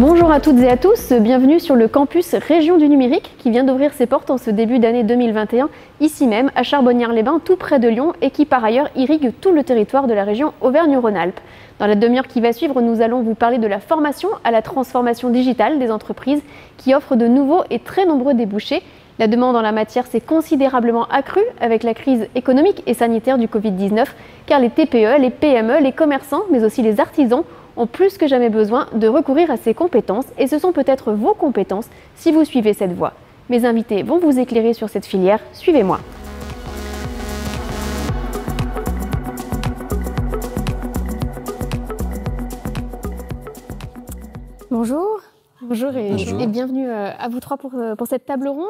Bonjour à toutes et à tous, bienvenue sur le campus Région du numérique qui vient d'ouvrir ses portes en ce début d'année 2021, ici même à Charbonnières-les-Bains, tout près de Lyon, et qui par ailleurs irrigue tout le territoire de la région Auvergne-Rhône-Alpes. Dans la demi-heure qui va suivre, nous allons vous parler de la formation à la transformation digitale des entreprises qui offre de nouveaux et très nombreux débouchés la demande en la matière s'est considérablement accrue avec la crise économique et sanitaire du Covid-19, car les TPE, les PME, les commerçants, mais aussi les artisans ont plus que jamais besoin de recourir à ces compétences, et ce sont peut-être vos compétences si vous suivez cette voie. Mes invités vont vous éclairer sur cette filière, suivez-moi. Bonjour, Bonjour et, bienvenue euh, à vous trois euh, pour, cette table ronde.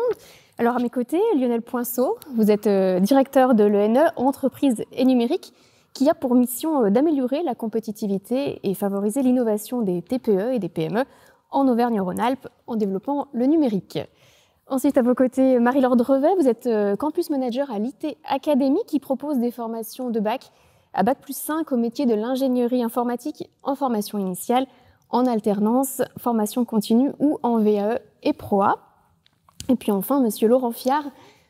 Alors à mes côtés, Lionel Poinceau, vous êtes euh, directeur de l'ENE, entreprise et numérique, qui a pour mission d'améliorer la compétitivité et favoriser l'innovation des TPE et des PME en Auvergne-Rhône-Alpes en développant le numérique. Ensuite, à vos côtés, Marie-Laure Drevet, vous êtes campus manager à l'IT Academy qui propose des formations de bac à bac plus 5 au métier de l'ingénierie informatique en formation initiale en alternance, formation continue ou en VAE et PROA. Et puis enfin, Monsieur Laurent Fiard,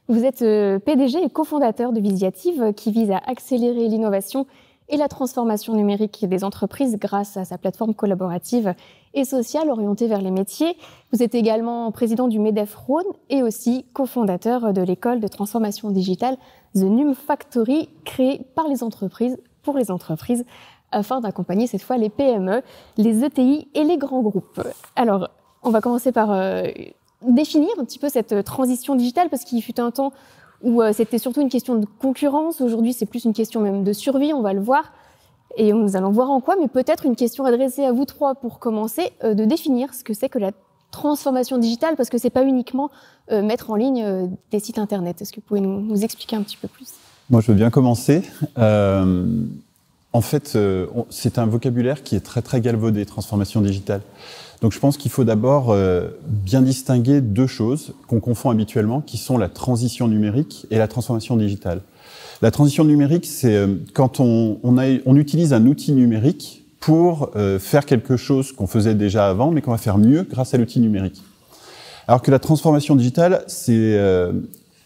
vous êtes euh, PDG et cofondateur de Visiative euh, qui vise à accélérer l'innovation et la transformation numérique des entreprises grâce à sa plateforme collaborative et sociale orientée vers les métiers. Vous êtes également président du MEDEF Rhône et aussi cofondateur euh, de l'école de transformation digitale The Num Factory créée par les entreprises pour les entreprises afin d'accompagner cette fois les PME, les ETI et les grands groupes. Alors, on va commencer par euh, définir un petit peu cette euh, transition digitale, parce qu'il fut un temps où euh, c'était surtout une question de concurrence, aujourd'hui c'est plus une question même de survie, on va le voir, et nous allons voir en quoi, mais peut-être une question adressée à vous trois pour commencer, de définir ce que c'est que la transformation digitale, parce que ce n'est pas uniquement mettre en ligne des sites Internet. Est-ce que vous pouvez nous, nous expliquer un petit peu plus Moi, je veux bien commencer en fait, euh, c'est un vocabulaire qui est très très galvaudé, transformation digitale. Donc je pense qu'il faut d'abord euh, bien distinguer deux choses qu'on confond habituellement, qui sont la transition numérique et la transformation digitale. La transition numérique, c'est euh, quand on, a, on, utilise un outil numérique pour faire quelque chose qu'on faisait déjà avant, mais qu'on va faire mieux grâce à l'outil numérique. Alors que la transformation digitale, c'est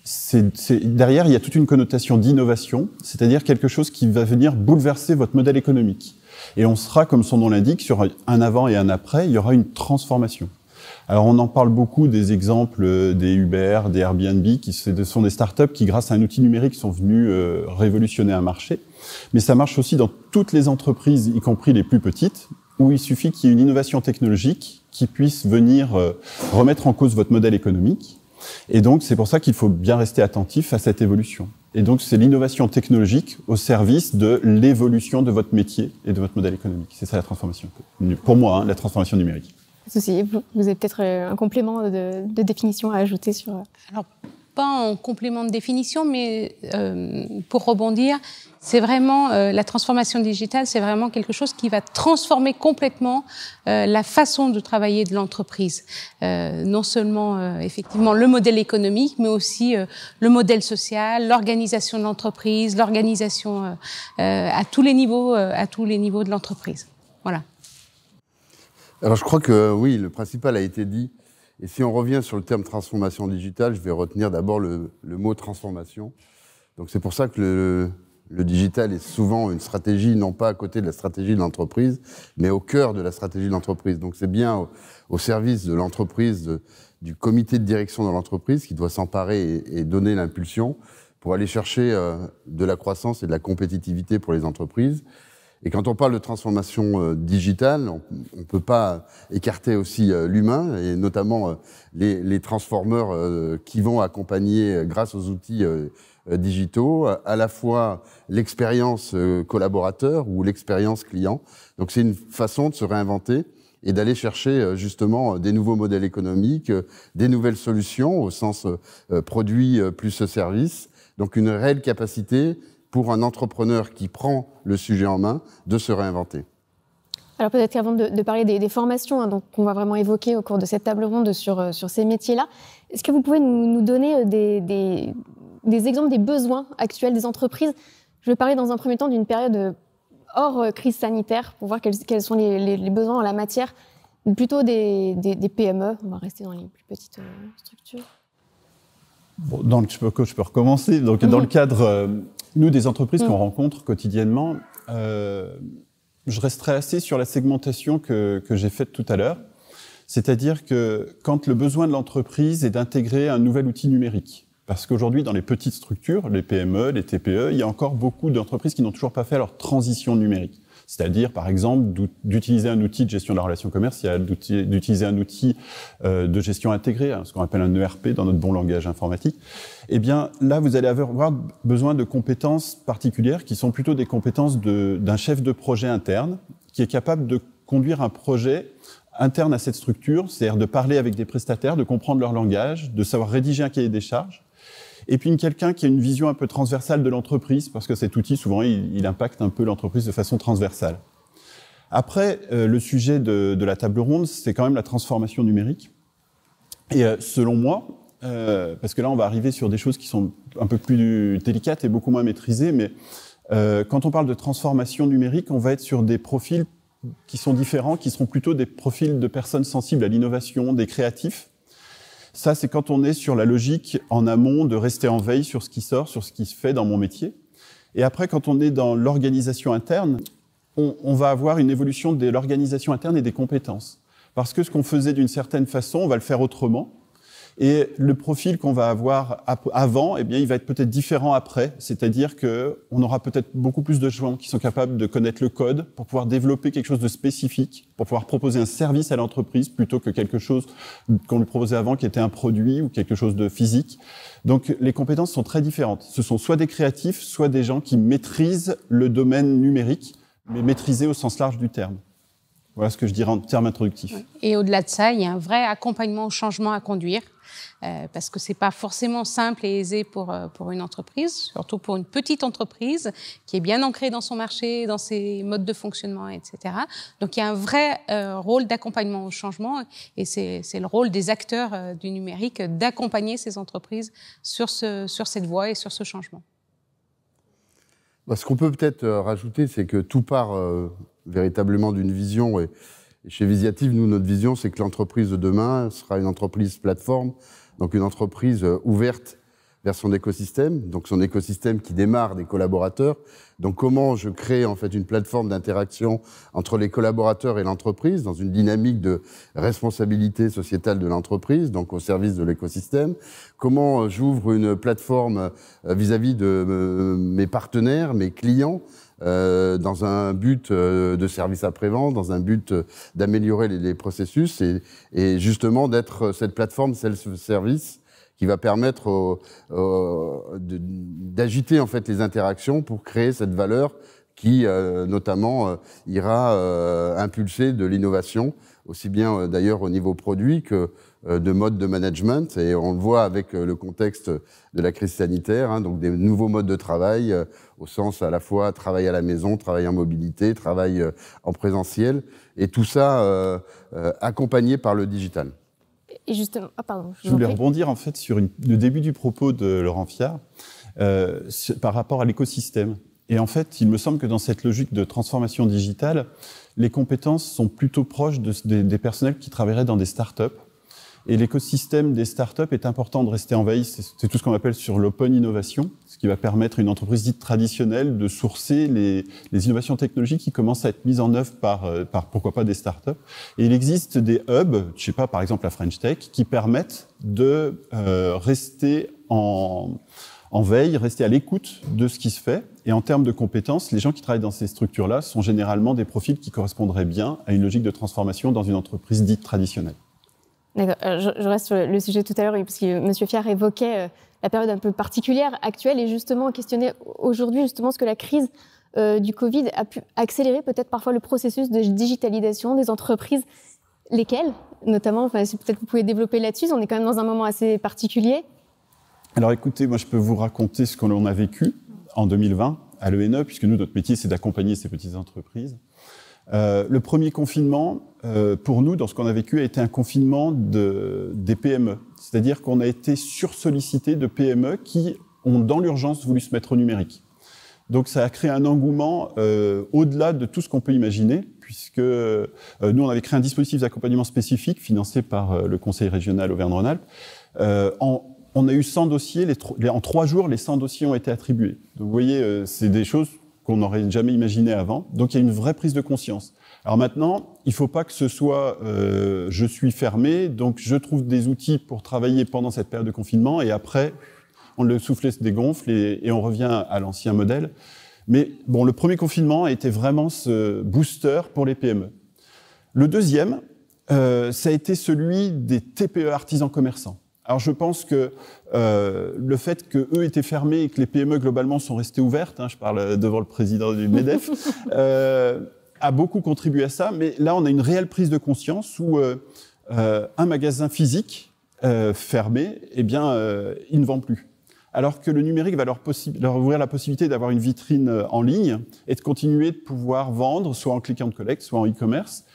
c'est, derrière, il y a toute une connotation d'innovation, c'est-à-dire quelque chose qui va venir bouleverser votre modèle économique. Et on sera, comme son nom l'indique, sur un avant et un après, il y aura une transformation. Alors on en parle beaucoup des exemples euh, des Uber, des Airbnb, qui sont des startups qui, grâce à un outil numérique, sont venus euh, révolutionner un marché. Mais ça marche aussi dans toutes les entreprises, y compris les plus petites, où il suffit qu'il y ait une innovation technologique qui puisse venir euh, remettre en cause votre modèle économique et donc, c'est pour ça qu'il faut bien rester attentif à cette évolution. Et donc, c'est l'innovation technologique au service de l'évolution de votre métier et de votre modèle économique. C'est ça la transformation. Pour moi, hein, la transformation numérique. Ceci, vous avez peut-être euh, un complément de, de, définition à ajouter sur. Euh, Alors, pas en complément de définition, mais euh, pour rebondir, c'est vraiment euh, la transformation digitale, c'est vraiment quelque chose qui va transformer complètement euh, la façon de travailler de l'entreprise, euh, non seulement euh, effectivement le modèle économique, mais aussi le modèle social, l'organisation de l'entreprise, l'organisation à tous les niveaux, à tous les niveaux de l'entreprise. Voilà. Alors je crois que oui, le principal a été dit. Et si on revient sur le terme transformation digitale, je vais retenir d'abord le, mot transformation. Donc c'est pour ça que le, digital est souvent une stratégie, non pas à côté de la stratégie de l'entreprise, mais au cœur de la stratégie de l'entreprise. Donc c'est bien au, service de l'entreprise, du comité de direction de l'entreprise qui doit s'emparer et, donner l'impulsion pour aller chercher euh, de la croissance et de la compétitivité pour les entreprises. Et quand on parle de transformation euh, digitale, on ne peut pas écarter aussi euh, l'humain, et notamment euh, les, les, transformeurs qui vont accompagner, grâce aux outils digitaux, à la fois l'expérience collaborateur ou l'expérience client. Donc c'est une façon de se réinventer et d'aller chercher justement des nouveaux modèles économiques, des nouvelles solutions au sens produit plus service. Donc une réelle capacité pour un entrepreneur qui prend le sujet en main de se réinventer. Alors peut-être qu'avant de, parler des, formations, hein, donc qu'on va vraiment évoquer au cours de cette table ronde sur, euh, sur ces métiers-là, est-ce que vous pouvez nous, donner euh, des, des, exemples des besoins actuels des entreprises Je vais parler dans un premier temps d'une période euh, hors crise sanitaire pour voir quels, sont les, besoins en la matière, plutôt des, des, PME, on va rester dans les plus petites structures. je peux, je peux recommencer. Donc, mhm. Dans le cadre nous, des entreprises mm. qu'on rencontre quotidiennement, euh, je resterai assez sur la segmentation que, que j'ai faite tout à l'heure. C'est-à-dire que quand le besoin de l'entreprise est d'intégrer un nouvel outil numérique, parce qu'aujourd'hui, dans les petites structures, les PME, les TPE, il y a encore beaucoup d'entreprises qui n'ont toujours pas fait leur transition numérique. C'est-à-dire, par exemple, d'utiliser un outil de gestion de la relation commerciale, d'utiliser un outil euh, de gestion intégrée, hein, ce qu'on appelle un ERP dans notre bon langage informatique. Eh bien, là, vous allez avoir besoin de compétences particulières qui sont plutôt des compétences d'un chef de projet interne qui est capable de conduire un projet interne à cette structure, c'est-à-dire de parler avec des prestataires, de comprendre leur langage, de savoir rédiger un cahier des charges, et puis quelqu'un qui a une vision un peu transversale de l'entreprise, parce que cet outil, souvent, il, impacte un peu l'entreprise de façon transversale. Après, euh, le sujet de, la table ronde, c'est quand même la transformation numérique. Et euh, selon moi, euh, parce que là, on va arriver sur des choses qui sont un peu plus délicates et beaucoup moins maîtrisées, mais quand on parle de transformation numérique, on va être sur des profils qui sont différents, qui seront plutôt des profils de personnes sensibles à l'innovation, des créatifs, ça, c'est quand on est sur la logique en amont de rester en veille sur ce qui sort, sur ce qui se fait dans mon métier. Et après, quand on est dans l'organisation interne, on, va avoir une évolution de l'organisation interne et des compétences. Parce que ce qu'on faisait d'une certaine façon, on va le faire autrement. Et le profil qu'on va avoir avant, eh bien, il va être peut-être différent après. C'est-à-dire que on aura peut-être beaucoup plus de gens qui sont capables de connaître le code pour pouvoir développer quelque chose de spécifique, pour pouvoir proposer un service à l'entreprise plutôt que quelque chose qu'on lui proposait avant qui était un produit ou quelque chose de physique. Donc, les compétences sont très différentes. Ce sont soit des créatifs, soit des gens qui maîtrisent le domaine numérique, mais maîtrisés au sens large du terme. Voilà ce que je dirais en termes introductifs. Et au-delà de ça, il y a un vrai accompagnement au changement à conduire, euh, parce que ce n'est pas forcément simple et aisé pour, euh, pour une entreprise, surtout pour une petite entreprise qui est bien ancrée dans son marché, dans ses modes de fonctionnement, etc. Donc il y a un vrai euh, rôle d'accompagnement au changement, et c'est le rôle des acteurs du numérique d'accompagner ces entreprises sur, ce, sur cette voie et sur ce changement. Bah, ce qu'on peut peut-être rajouter, c'est que tout part véritablement d'une vision. Et, chez Visiative, nous, notre vision, c'est que l'entreprise de demain sera une entreprise plateforme, donc une entreprise euh, ouverte vers son écosystème, donc son écosystème qui démarre des collaborateurs. Donc comment je crée en fait une plateforme d'interaction entre les collaborateurs et l'entreprise dans une dynamique de responsabilité sociétale de l'entreprise, donc au service de l'écosystème. Comment euh, j'ouvre une plateforme vis à -vis de euh, mes partenaires, mes clients, euh, dans un but euh, de service après-vente, dans un but euh, d'améliorer les, processus et, justement d'être cette plateforme self-service qui va permettre d'agiter en fait les interactions pour créer cette valeur qui notamment ira impulser de l'innovation aussi bien euh, d'ailleurs au niveau produit que euh, de mode de management. Et on le voit avec euh, le contexte de la crise sanitaire, hein, donc des nouveaux modes de travail au sens à la fois travail à la maison, travail en mobilité, travail en présentiel, et tout ça accompagné par le digital. Et justement, ah, pardon, je, voulais rebondir en fait sur le début du propos de Laurent fiat par rapport à l'écosystème. Et en fait, il me semble que dans cette logique de transformation digitale, les compétences sont plutôt proches des, personnels qui travailleraient dans des startups. Et l'écosystème des startups est important de rester envahi. C'est tout ce qu'on appelle sur l'open innovation, ce qui va permettre à une entreprise dite traditionnelle de sourcer les, innovations technologiques qui commencent à être mises en œuvre euh, par, pourquoi pas des startups. Et il existe des hubs, je sais pas, par exemple la French Tech, qui permettent de euh, rester en, en veille, rester à l'écoute de ce qui se fait. Et en termes de compétences, les gens qui travaillent dans ces structures-là sont généralement des profils qui correspondraient bien à une logique de transformation dans une entreprise dite traditionnelle. D'accord. Euh, je, reste sur le sujet tout à l'heure, parce que M. Fier évoquait euh, la période un peu particulière actuelle et justement questionner aujourd'hui justement ce que la crise euh, du Covid a pu accélérer peut-être parfois le processus de digitalisation des entreprises. Lesquelles, notamment, enfin, si peut-être vous pouvez développer là-dessus, on est quand même dans un moment assez particulier. Alors écoutez, moi je peux vous raconter ce qu'on a vécu en 2020 à l'ENE, puisque nous, notre métier, c'est d'accompagner ces petites entreprises. Euh, le premier confinement, euh, pour nous, dans ce qu'on a vécu, a été un confinement de, des PME. C'est-à-dire qu'on a été sursollicité de PME qui ont, dans l'urgence, voulu se mettre au numérique. Donc ça a créé un engouement euh, au-delà de tout ce qu'on peut imaginer, puisque nous, on avait créé un dispositif d'accompagnement spécifique financé par le Conseil régional Auvergne-Rhône-Alpes, en on a eu 100 dossiers, les, en trois jours, les 100 dossiers ont été attribués. Donc vous voyez, euh, c'est des choses qu'on n'aurait jamais imaginées avant. Donc il y a une vraie prise de conscience. Alors maintenant, il ne faut pas que ce soit euh, je suis fermé, donc je trouve des outils pour travailler pendant cette période de confinement et après, on le et se dégonfle et, on revient à l'ancien modèle. Mais bon, le premier confinement a été vraiment ce booster pour les PME. Le deuxième, euh, ça a été celui des TPE artisans commerçants. Alors je pense que euh, le fait qu'eux étaient fermés et que les PME globalement sont restées ouvertes, hein, je parle devant le président du MEDEF, euh, a beaucoup contribué à ça. Mais là, on a une réelle prise de conscience où euh, un magasin physique fermé, eh bien, il ne vend plus. Alors que le numérique va leur, ouvrir la possibilité d'avoir une vitrine en ligne et de continuer de pouvoir vendre, soit en cliquant de collecte, soit en e-commerce.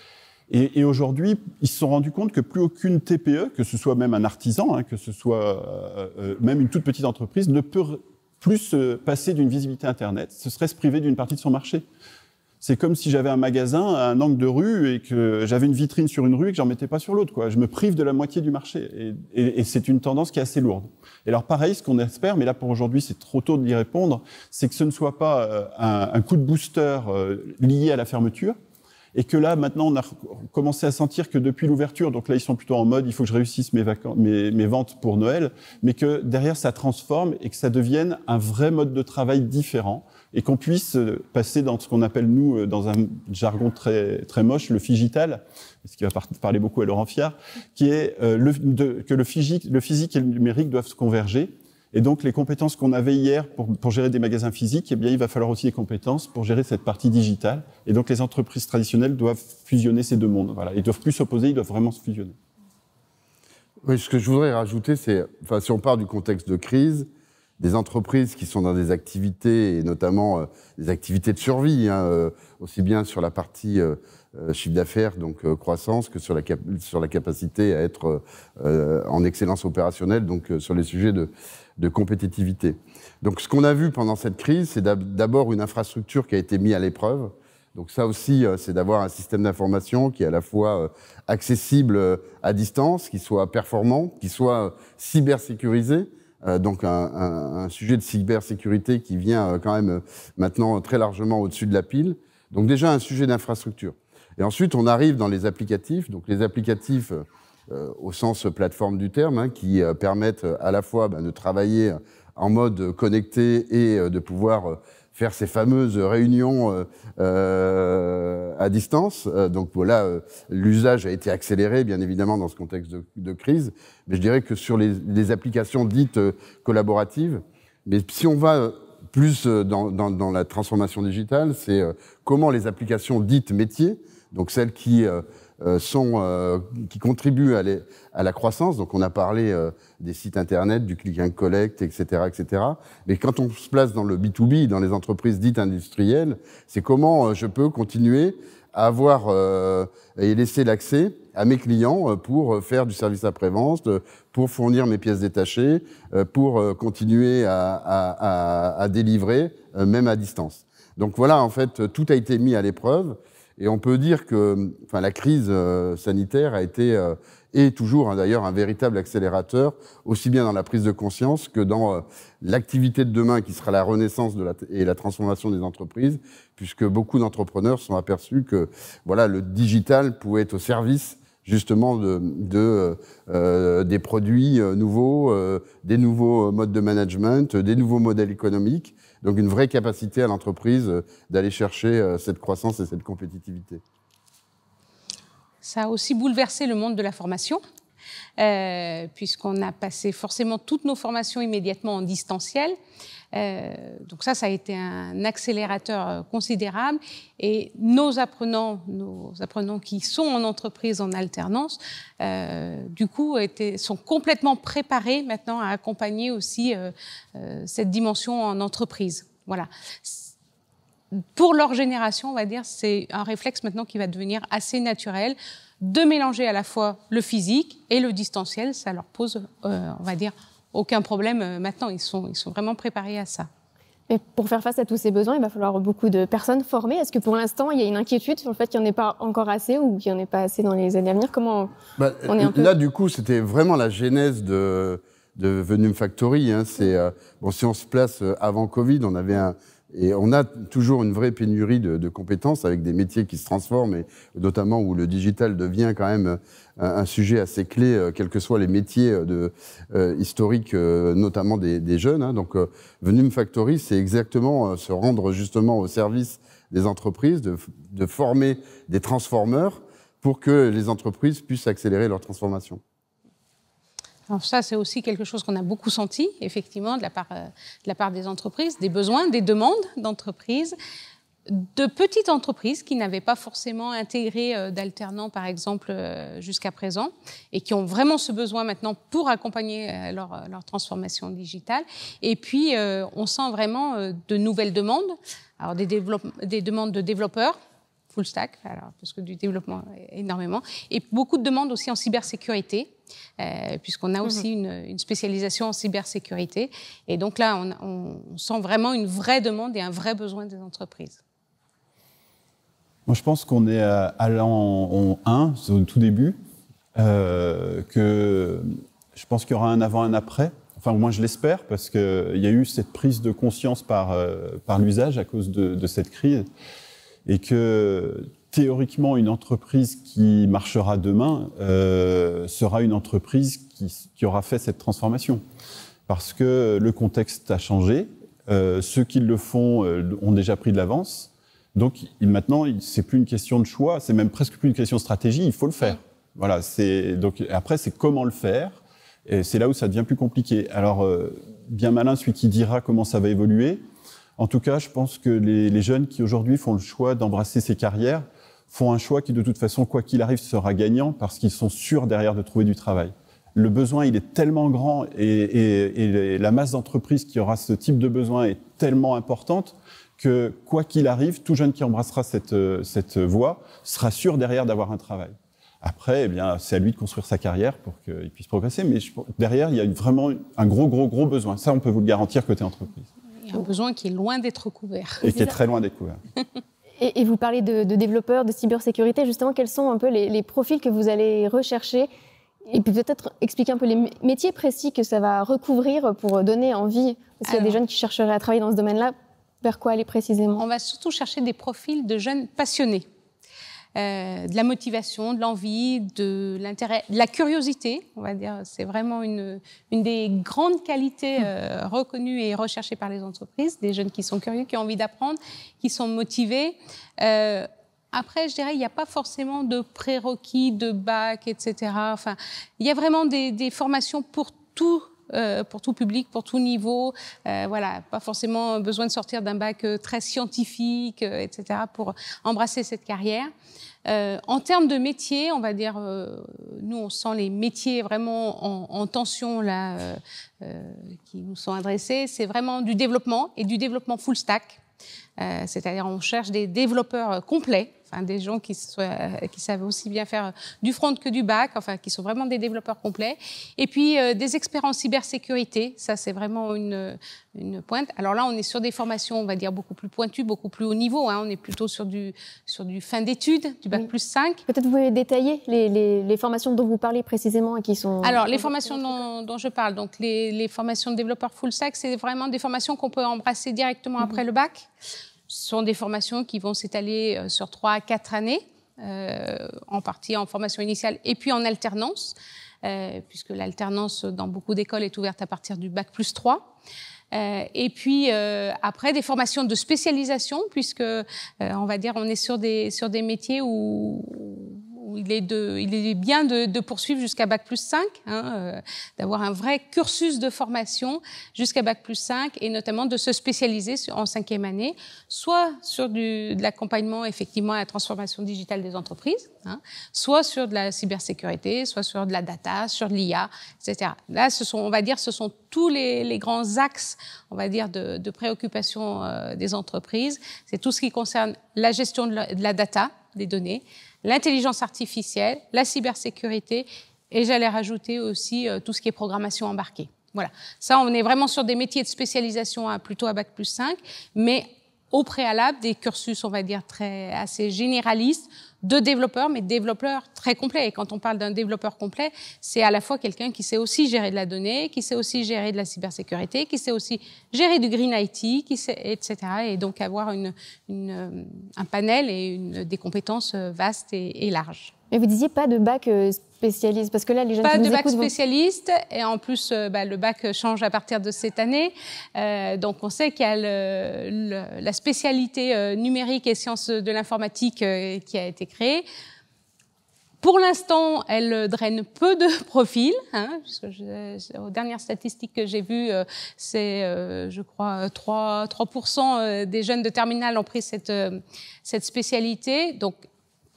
Et, aujourd'hui, ils se sont rendus compte que plus aucune TPE, que ce soit même un artisan, hein, que ce soit euh, euh, même une toute petite entreprise, ne peut plus se passer d'une visibilité Internet. Ce serait se priver d'une partie de son marché. C'est comme si j'avais un magasin à un angle de rue et que j'avais une vitrine sur une rue et que j'en mettais pas sur l'autre. Quoi. Je me prive de la moitié du marché. Et, c'est une tendance qui est assez lourde. Et alors pareil, ce qu'on espère, mais là pour aujourd'hui c'est trop tôt d'y répondre, c'est que ce ne soit pas euh, un coup de booster lié à la fermeture, et que là, maintenant, on a commencé à sentir que depuis l'ouverture, donc là, ils sont plutôt en mode, il faut que je réussisse mes, mes, mes, ventes pour Noël, mais que derrière, ça transforme et que ça devienne un vrai mode de travail différent et qu'on puisse euh, passer dans ce qu'on appelle, nous, euh, dans un jargon très, très moche, le figital, ce qui va parler beaucoup à Laurent Fiard, qui est euh, le, que le physique, le physique et le numérique doivent se converger et donc, les compétences qu'on avait hier pour, gérer des magasins physiques, eh bien, il va falloir aussi des compétences pour gérer cette partie digitale. Et donc, les entreprises traditionnelles doivent fusionner ces deux mondes. Voilà. Ils doivent plus s'opposer, ils doivent vraiment se fusionner. Oui, ce que je voudrais rajouter, c'est, enfin, si on part du contexte de crise, des entreprises qui sont dans des activités, et notamment euh, des activités de survie, hein, euh, aussi bien sur la partie euh, chiffre d'affaires, donc croissance, que sur la, sur la capacité à être en excellence opérationnelle, donc sur les sujets de, de compétitivité. Donc ce qu'on a vu pendant cette crise, c'est d'abord une infrastructure qui a été mise à l'épreuve. Donc ça aussi, euh, c'est d'avoir un système d'information qui est à la fois euh, accessible euh, à distance, qui soit performant, qui soit cybersécurisé. Donc un, sujet de cybersécurité qui vient quand même maintenant très largement au-dessus de la pile. Donc déjà un sujet d'infrastructure. Et ensuite, on arrive dans les applicatifs. Donc les applicatifs, euh, au sens plateforme du terme, hein, qui euh, permettent euh, à la fois bah, de travailler en mode connecté et de pouvoir faire ces fameuses réunions à distance. Donc voilà, l'usage a été accéléré, bien évidemment, dans ce contexte de, crise. Mais je dirais que sur les, applications dites collaboratives, mais si on va plus dans, la transformation digitale, c'est comment les applications dites métiers, donc celles qui euh, sont, euh, qui contribuent à, à, la croissance. Donc on a parlé euh, des sites Internet, du click and collect, etc., etc. Mais quand on se place dans le B2B, dans les entreprises dites industrielles, c'est comment je peux continuer à avoir et laisser l'accès à mes clients pour faire du service après-vente, pour fournir mes pièces détachées, pour continuer à, à, à, à, délivrer, même à distance. Donc voilà, en fait, tout a été mis à l'épreuve et on peut dire que enfin, la crise euh, sanitaire a été, euh, et toujours hein, d'ailleurs, un véritable accélérateur, aussi bien dans la prise de conscience que dans euh, l'activité de demain qui sera la renaissance et la transformation des entreprises, puisque beaucoup d'entrepreneurs sont aperçus que voilà, le digital pouvait être au service justement de, euh, des produits euh, nouveaux, euh, des nouveaux modes de management, des nouveaux modèles économiques. Donc une vraie capacité à l'entreprise d'aller chercher cette croissance et cette compétitivité. Ça a aussi bouleversé le monde de la formation. Euh, puisqu'on a passé forcément toutes nos formations immédiatement en distanciel. Euh, donc ça, ça a été un accélérateur euh, considérable. Et nos apprenants, nos apprenants qui sont en entreprise en alternance, du coup, sont complètement préparés maintenant à accompagner aussi cette dimension en entreprise. Voilà pour leur génération, on va dire, c'est un réflexe maintenant qui va devenir assez naturel de mélanger à la fois le physique et le distanciel. Ça leur pose, euh, on va dire, aucun problème euh, maintenant. Ils sont, vraiment préparés à ça. Mais pour faire face à tous ces besoins, il va falloir beaucoup de personnes formées. Est-ce que pour l'instant, il y a une inquiétude sur le fait qu'il n'y en ait pas encore assez ou qu'il n'y en ait pas assez dans les années à venir Comment bah, euh, Là, du coup, c'était vraiment la genèse de, de Factory. Hein. bon, si on se place avant Covid, on avait un, et on a toujours une vraie pénurie de, compétences avec des métiers qui se transforment, et notamment où le digital devient quand même euh, un, sujet assez clé, euh, quels que soient les métiers euh, de, historiques, notamment des, jeunes. Hein. Donc, euh, Venum Factory, c'est exactement se rendre justement au service des entreprises, de, de former des transformeurs pour que les entreprises puissent accélérer leur transformation. Alors ça, c'est aussi quelque chose qu'on a beaucoup senti, effectivement, euh, de la part, des entreprises, des besoins, des demandes d'entreprises, de petites entreprises qui n'avaient pas forcément intégré euh, d'alternants, par exemple, euh, jusqu'à présent, et qui ont vraiment ce besoin maintenant pour accompagner leur, transformation digitale. Et puis, on sent vraiment de nouvelles demandes, alors des, des demandes de développeurs, full stack, alors, parce que du développement énormément, et beaucoup de demandes aussi en cybersécurité euh, puisqu'on a mmh aussi une, spécialisation en cybersécurité. Et donc là, on, sent vraiment une vraie demande et un vrai besoin des entreprises. Moi, je pense qu'on est à euh, en 1, c'est au tout début, euh, que je pense qu'il y aura un avant, un après. Enfin, au moins, je l'espère, parce qu'il y a eu cette prise de conscience par, par l'usage à cause de, de, cette crise. Et que théoriquement, une entreprise qui marchera demain euh, sera une entreprise qui, aura fait cette transformation. Parce que le contexte a changé, euh, ceux qui le font euh, ont déjà pris de l'avance. Donc maintenant, c'est plus une question de choix, c'est même presque plus une question de stratégie, il faut le faire. Voilà, donc, après, c'est comment le faire, et c'est là où ça devient plus compliqué. Alors, bien malin celui qui dira comment ça va évoluer. En tout cas, je pense que les jeunes qui aujourd'hui font le choix d'embrasser ces carrières, font un choix qui, de toute façon, quoi qu'il arrive, sera gagnant parce qu'ils sont sûrs derrière de trouver du travail. Le besoin, il est tellement grand et, la masse d'entreprises qui aura ce type de besoin est tellement importante que, quoi qu'il arrive, tout jeune qui embrassera cette, euh, cette voie sera sûr derrière d'avoir un travail. Après, eh bien, c'est à lui de construire sa carrière pour qu'il puisse progresser. Mais derrière, il y a vraiment un gros, gros, gros besoin. Ça, on peut vous le garantir côté entreprise. Il y a un besoin qui est loin d'être couvert. Et qui est très loin d'être couvert. Et, vous parlez de, développeurs, de cybersécurité. Justement, quels sont un peu les, profils que vous allez rechercher Et peut-être expliquer un peu les métiers précis que ça va recouvrir pour donner envie. qu'il des jeunes qui chercheraient à travailler dans ce domaine-là, vers quoi aller précisément On va surtout chercher des profils de jeunes passionnés euh, de la motivation, de l'envie, de l'intérêt, de la curiosité, on va dire. C'est vraiment une, une, des grandes qualités euh, reconnues et recherchées par les entreprises, des jeunes qui sont curieux, qui ont envie d'apprendre, qui sont motivés. Euh, après, je dirais, il n'y a pas forcément de prérequis, de bac, etc. Enfin, il y a vraiment des, des formations pour tout euh, pour tout public, pour tout niveau. Euh, voilà, pas forcément besoin de sortir d'un bac euh, très scientifique, etc., pour embrasser cette carrière. en termes de métier, on va dire, nous, on sent les métiers vraiment en, tension là, qui nous sont adressés. C'est vraiment du développement et du développement full stack. C'est-à-dire, on cherche des développeurs complets des gens qui, soient, euh, savent aussi bien faire euh, du front que du bac, enfin, qui sont vraiment des développeurs complets. Et puis, euh, des expériences cybersécurité, ça, c'est vraiment une, une pointe. Alors là, on est sur des formations, on va dire, beaucoup plus pointues, beaucoup plus haut niveau. Hein. On est plutôt sur du, sur du fin d'études, du bac plus 5. Peut-être vous pouvez détailler les, les, formations dont vous parlez précisément et qui sont... Alors, les formations dont, je parle, donc les, les formations de développeurs full stack, c'est vraiment des formations qu'on peut embrasser directement mhm. après le bac sont des formations qui vont s'étaler euh, sur trois à quatre années, euh, en partie en formation initiale et puis en alternance, euh, puisque l'alternance dans beaucoup d'écoles est ouverte à partir du bac plus 3. et puis après des formations de spécialisation puisque on va dire on est sur des sur des métiers où il est, de, il est bien de, de poursuivre jusqu'à Bac plus 5, hein, euh, d'avoir un vrai cursus de formation jusqu'à Bac plus 5 et notamment de se spécialiser en cinquième année, soit sur du, de l'accompagnement effectivement à la transformation digitale des entreprises, hein, soit sur de la cybersécurité, soit sur de la data, sur de l'IA, etc. Là, ce sont, on va dire, ce sont tous les, les grands axes, on va dire, de, de préoccupation euh, des entreprises. C'est tout ce qui concerne la gestion de la data, des données, l'intelligence artificielle, la cybersécurité et j'allais rajouter aussi euh, tout ce qui est programmation embarquée. Voilà, ça on est vraiment sur des métiers de spécialisation hein, plutôt à Bac plus 5, mais au préalable des cursus, on va dire, très, assez généralistes de développeurs, mais développeurs très complets. Et quand on parle d'un développeur complet, c'est à la fois quelqu'un qui sait aussi gérer de la donnée, qui sait aussi gérer de la cybersécurité, qui sait aussi gérer du green IT, qui sait, etc. Et donc avoir une, un panel et une, des compétences euh, vastes et, et larges. Mais vous disiez pas de bac euh, spécialiste, parce que là, les jeunes Pas de bac spécialiste, et en plus, euh, bah, le bac change à partir de cette année. donc, on sait qu'il y a la spécialité numérique et sciences de l'informatique qui a été pour l'instant, elle draine peu de profils. Hein, aux dernières statistiques que j'ai vues, euh, c'est, euh, je crois, 3, 3 euh, des jeunes de terminale ont pris cette, cette spécialité. Donc,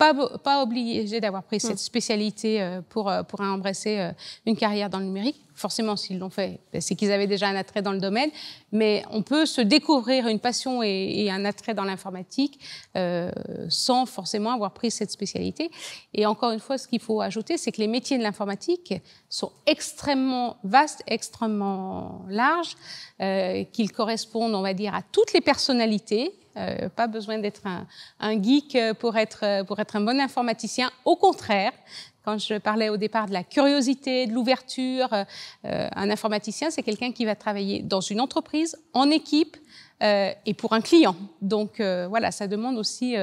pas, pas obligé d'avoir pris cette mm. spécialité euh, euh, pour, embrasser euh, une carrière dans le numérique. Forcément, s'ils l'ont fait, ben, c'est qu'ils avaient déjà un attrait dans le domaine. Mais on peut se découvrir une passion et, un attrait dans l'informatique sans forcément avoir pris cette spécialité. Et encore une fois, ce qu'il faut ajouter, c'est que les métiers de l'informatique sont extrêmement vastes, extrêmement larges, qu'ils correspondent, on va dire, à toutes les personnalités euh, pas besoin d'être un, geek pour être, pour être un bon informaticien. Au contraire, quand je parlais au départ de la curiosité, de l'ouverture, euh, un informaticien, c'est quelqu'un qui va travailler dans une entreprise, en équipe euh, et pour un client. Donc voilà, ça demande aussi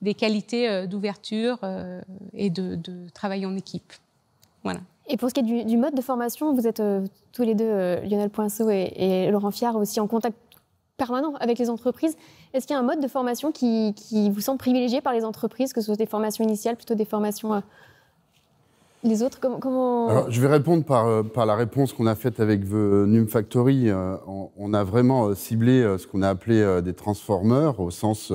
des qualités d'ouverture et de, travail en équipe. Voilà. Et pour ce qui est du, mode de formation, vous êtes tous les deux, Lionel Poinceau et, Laurent Fiard, aussi en contact permanent avec les entreprises. Est-ce qu'il y a un mode de formation qui, qui, vous semble privilégié par les entreprises, que ce soit des formations initiales, plutôt des formations... Euh, les autres, comment, Alors, je vais répondre par, euh, par la réponse qu'on a faite avec The Factory. Euh, on, on, a vraiment ciblé ce qu'on a appelé des transformeurs, au sens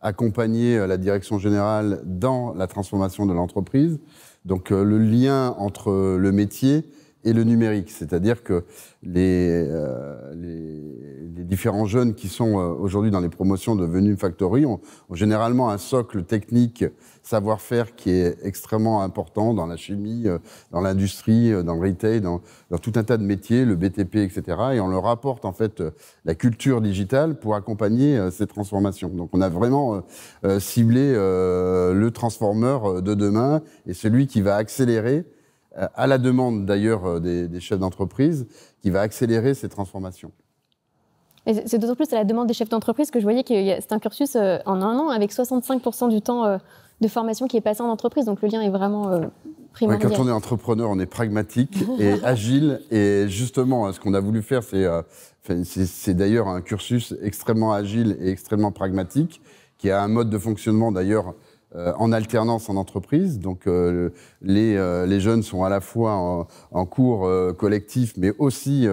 accompagner la direction générale dans la transformation de l'entreprise. Donc le lien entre le métier et le numérique. C'est-à-dire que les, euh, les, différents jeunes qui sont euh, aujourd'hui dans les promotions de Venue Factory ont, généralement un socle technique, savoir-faire qui est extrêmement important dans la chimie, euh, dans l'industrie, dans le retail, dans, dans, tout un tas de métiers, le BTP, etc. Et on leur apporte en fait la culture digitale pour accompagner ces transformations. Donc on a vraiment ciblé le transformeur de demain et celui qui va accélérer à la demande d'ailleurs euh, des, chefs d'entreprise, qui va accélérer ces transformations. C'est d'autant plus à la demande des chefs d'entreprise que je voyais que c'est un cursus euh, en un an avec 65% du temps euh, de formation qui est passé en entreprise. Donc le lien est vraiment primordial. quand on est entrepreneur, on est pragmatique et agile. Et justement, ce qu'on a voulu faire, c'est, c'est d'ailleurs un cursus extrêmement agile et extrêmement pragmatique, qui a un mode de fonctionnement d'ailleurs euh, en alternance en entreprise. Donc euh, euh, les, jeunes sont à la fois en, cours collectif, mais aussi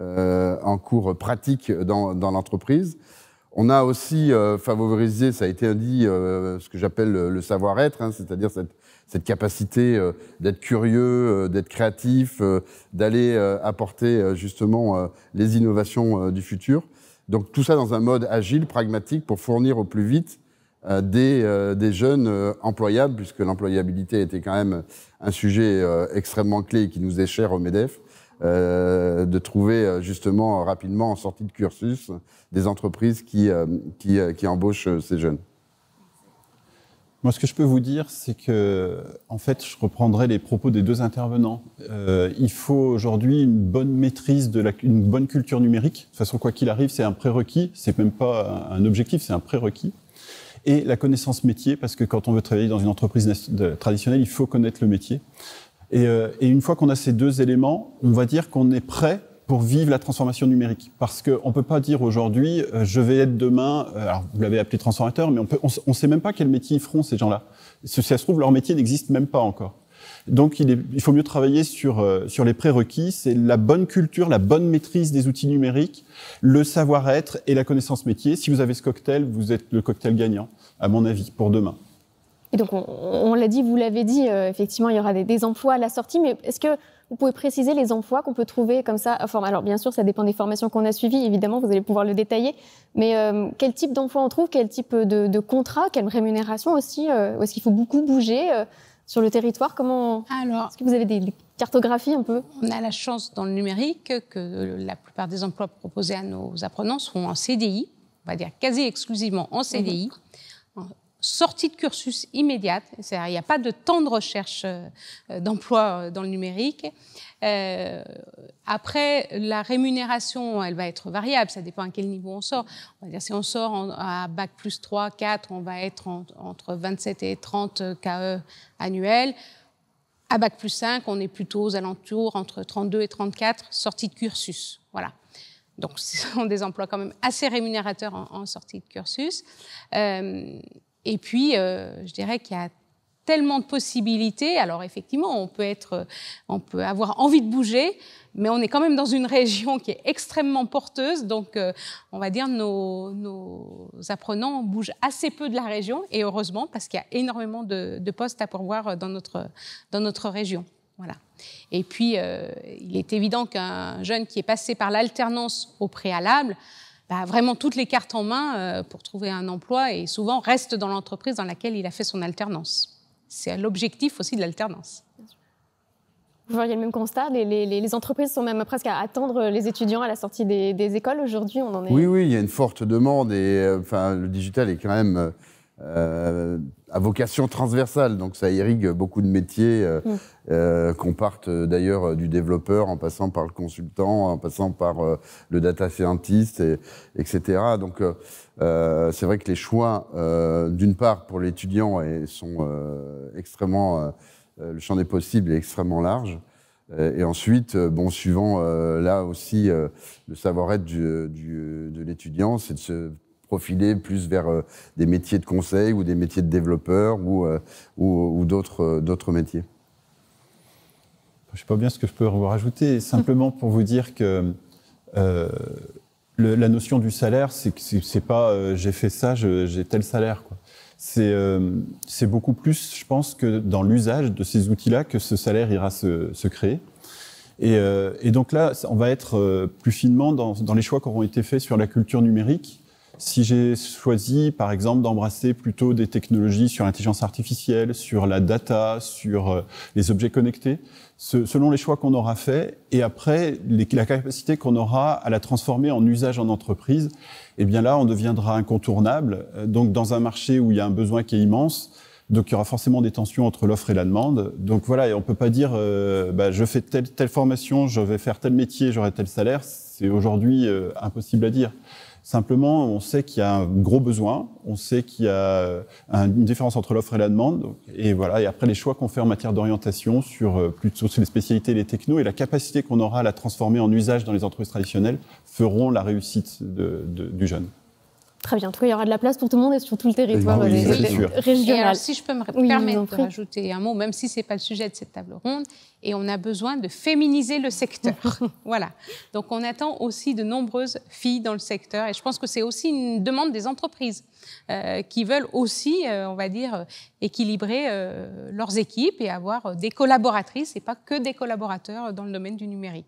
en cours pratique dans, l'entreprise. On a aussi favorisé, ça a été dit, ce que j'appelle le, savoir-être, hein, c'est-à-dire cette, cette, capacité d'être curieux, d'être créatif, d'aller apporter justement les innovations du futur. Donc tout ça dans un mode agile, pragmatique, pour fournir au plus vite euh, euh, des, jeunes euh, employables, puisque l'employabilité était quand même un sujet extrêmement clé qui nous est cher au MEDEF. de trouver justement rapidement en sortie de cursus des entreprises qui, embauchent ces jeunes Moi, ce que je peux vous dire, c'est que, en fait, je reprendrai les propos des deux intervenants. il faut aujourd'hui une bonne maîtrise, de la, une bonne culture numérique. De toute façon, quoi qu'il arrive, c'est un prérequis. C'est même pas un objectif, c'est un prérequis et la connaissance métier, parce que quand on veut travailler dans une entreprise traditionnelle, il faut connaître le métier. Euh, et, une fois qu'on a ces deux éléments, on va dire qu'on est prêt pour vivre la transformation numérique. Parce qu'on ne peut pas dire aujourd'hui, euh, je vais être demain, euh, alors vous l'avez appelé transformateur, mais on ne sait même pas quel métier ils feront ces gens-là. Si ça se trouve, leur métier n'existe même pas encore. Donc il, faut mieux travailler euh, sur, les prérequis, c'est la bonne culture, la bonne maîtrise des outils numériques, le savoir-être et la connaissance métier. Si vous avez ce cocktail, vous êtes le cocktail gagnant, à mon avis, pour demain. Et donc on, l'a dit, vous l'avez dit, euh, effectivement, il y aura des, emplois à la sortie, mais est-ce que vous pouvez préciser les emplois qu'on peut trouver comme ça Alors, bien sûr, ça dépend des formations qu'on a suivies, évidemment, vous allez pouvoir le détailler. Mais euh, quel type d'emploi on trouve Quel type de, contrat Quelle rémunération aussi Ou Est-ce qu'il faut beaucoup bouger sur le territoire Comment est-ce que vous avez des, cartographies un peu On a la chance dans le numérique que la plupart des emplois proposés à nos apprenants sont en CDI, on va dire quasi exclusivement en CDI sortie de cursus immédiate, c'est-à-dire il n'y a pas de temps de recherche euh, d'emploi euh, dans le numérique. Euh, après, la rémunération, elle va être variable, ça dépend à quel niveau on sort. On va dire, si on sort à bac plus 3, 4, on va être entre 27 et 30 euh, KE annuels. À bac plus 5, on est plutôt aux alentours entre 32 et 34 sorties de cursus. Voilà. Donc, ce sont des emplois quand même assez rémunérateurs en, sortie de cursus. Euh, et puis, euh, je dirais qu'il y a tellement de possibilités. Alors effectivement, euh, on peut avoir envie de bouger, mais on est quand même dans une région qui est extrêmement porteuse. Donc, euh, on va dire nos, nos apprenants bougent assez peu de la région, et heureusement parce qu'il y a énormément de, postes à pourvoir dans notre dans notre région. Et puis, il est évident qu'un jeune qui est passé par l'alternance au préalable bah, vraiment toutes les cartes en main euh, pour trouver un emploi et souvent reste dans l'entreprise dans laquelle il a fait son alternance. C'est l'objectif aussi de l'alternance. Vous voyez le même constat les, entreprises sont même presque à attendre les étudiants à la sortie des, écoles. Aujourd'hui, on en est. Oui, oui, il y a une forte demande et euh, le digital est quand même. Euh, euh, à vocation transversale, donc ça irrigue beaucoup de métiers, euh, mm. euh, qu'on parte d'ailleurs du développeur en passant par le consultant, en passant par le data scientist, et, etc. Donc c'est vrai que les choix, d'une part pour l'étudiant, sont extrêmement, le champ des possibles est extrêmement large. Et ensuite, bon, suivant là aussi le savoir-être de l'étudiant, c'est de se profiler plus vers euh, des métiers de conseil ou des métiers de développeur ou, euh, ou, euh, d'autres, métiers Je ne sais pas bien ce que je peux vous rajouter, simplement pour vous dire que la notion du salaire, c'est, que c'est, pas j'ai fait ça, j'ai tel salaire. C'est, c'est beaucoup plus, je pense, que dans l'usage de ces outils-là que ce salaire ira se, créer. Et, donc là, on va être plus finement dans, dans les choix qui auront été faits sur la culture numérique si j'ai choisi, par exemple, d'embrasser plutôt des technologies sur l'intelligence artificielle, sur la data, sur euh, les objets connectés, selon les choix qu'on aura faits, et après la capacité qu'on aura à la transformer en usage en entreprise, eh bien là, on deviendra incontournable. Euh, donc, dans un marché où il y a un besoin qui est immense, donc il y aura forcément des tensions entre l'offre et la demande. Donc voilà, et on peut pas dire, euh, bah, je fais telle, formation, je vais faire tel métier, j'aurai tel salaire. C'est aujourd'hui impossible à dire. Simplement, on sait qu'il y a un gros besoin, on sait qu'il y a euh, une différence entre l'offre et la demande, et voilà. Et après, les choix qu'on fait en matière d'orientation sur euh, plutôt les spécialités, les technos et la capacité qu'on aura à la transformer en usage dans les entreprises traditionnelles feront la réussite du jeune. Très bien. En tout il y aura de la place pour tout le monde et sur tout le territoire euh, régional. si je peux me permettre de rajouter un mot, même si ce n'est pas le sujet de cette table ronde, et on a besoin de féminiser le secteur. voilà. Donc, on attend aussi de nombreuses filles dans le secteur. Et je pense que c'est aussi une demande des entreprises euh, qui veulent aussi, euh, on va dire, équilibrer leurs équipes et avoir des collaboratrices et pas que des collaborateurs dans le domaine du numérique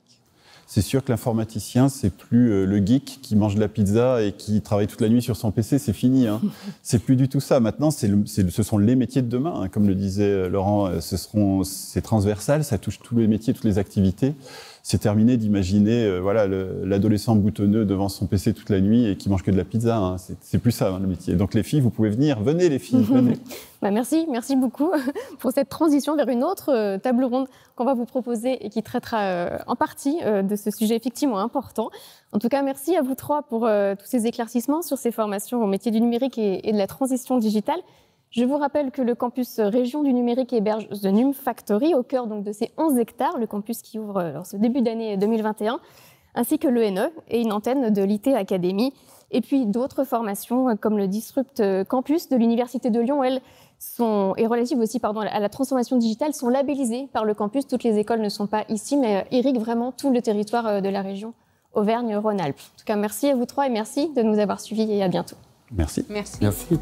c'est sûr que l'informaticien, c'est plus euh, le geek qui mange de la pizza et qui travaille toute la nuit sur son PC, c'est fini. Hein. c'est plus du tout ça. Maintenant, ce sont les métiers de demain. Hein, comme le disait euh, Laurent, euh, c'est transversal, ça touche tous les métiers, toutes les activités c'est terminé d'imaginer euh, voilà l'adolescent boutonneux devant son PC toute la nuit et qui mange que de la pizza. Hein. C'est plus ça hein, le métier. Donc les filles, vous pouvez venir, venez les filles. Venez. bah, merci, merci beaucoup pour cette transition vers une autre euh, table ronde qu'on va vous proposer et qui traitera euh, en partie de ce sujet effectivement important. En tout cas, merci à vous trois pour tous ces éclaircissements sur ces formations au métier du numérique et de la transition digitale. Je vous rappelle que le campus Région du numérique héberge The Num Factory au cœur donc de ces 11 hectares, le campus qui ouvre euh, lors ce début d'année 2021, ainsi que l'ENE et une antenne de l'IT Academy, et puis d'autres formations euh, comme le Disrupt euh, Campus de l'Université de Lyon, elles sont, et relatives aussi pardon, à la transformation digitale, sont labellisées par le campus. Toutes les écoles ne sont pas ici, mais irriguent vraiment tout le territoire de la région Auvergne-Rhône-Alpes. En tout cas, merci à vous trois et merci de nous avoir suivis et à bientôt. Merci. Merci. merci.